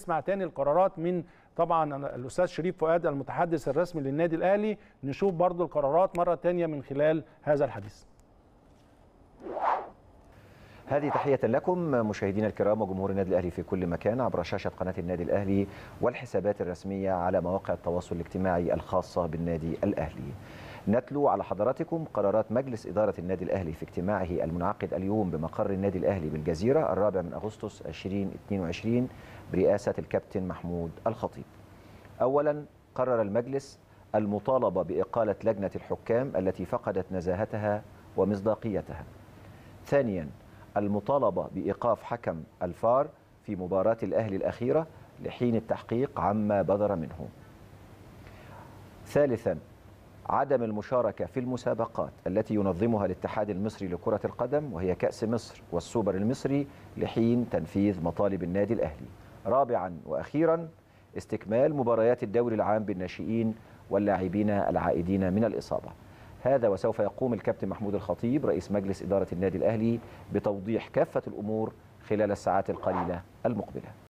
نسمع تاني القرارات من طبعا الاستاذ شريف فؤاد المتحدث الرسمي للنادي الاهلي نشوف برضو القرارات مره تانية من خلال هذا الحديث هذه تحية لكم مشاهدينا الكرام وجمهور النادي الأهلي في كل مكان عبر شاشة قناة النادي الأهلي والحسابات الرسمية على مواقع التواصل الاجتماعي الخاصة بالنادي الأهلي نتلو على حضراتكم قرارات مجلس إدارة النادي الأهلي في اجتماعه المنعقد اليوم بمقر النادي الأهلي بالجزيرة الرابع من أغسطس 2022 برئاسة الكابتن محمود الخطيب أولا قرر المجلس المطالبة بإقالة لجنة الحكام التي فقدت نزاهتها ومصداقيتها ثانيا المطالبة بإيقاف حكم الفار في مباراة الأهلي الأخيرة لحين التحقيق عما بدر منه ثالثا عدم المشاركة في المسابقات التي ينظمها الاتحاد المصري لكرة القدم وهي كأس مصر والسوبر المصري لحين تنفيذ مطالب النادي الأهلي رابعا وأخيرا استكمال مباريات الدوري العام بالناشئين واللاعبين العائدين من الإصابة هذا وسوف يقوم الكابتن محمود الخطيب رئيس مجلس إدارة النادي الأهلي بتوضيح كافة الأمور خلال الساعات القليلة المقبلة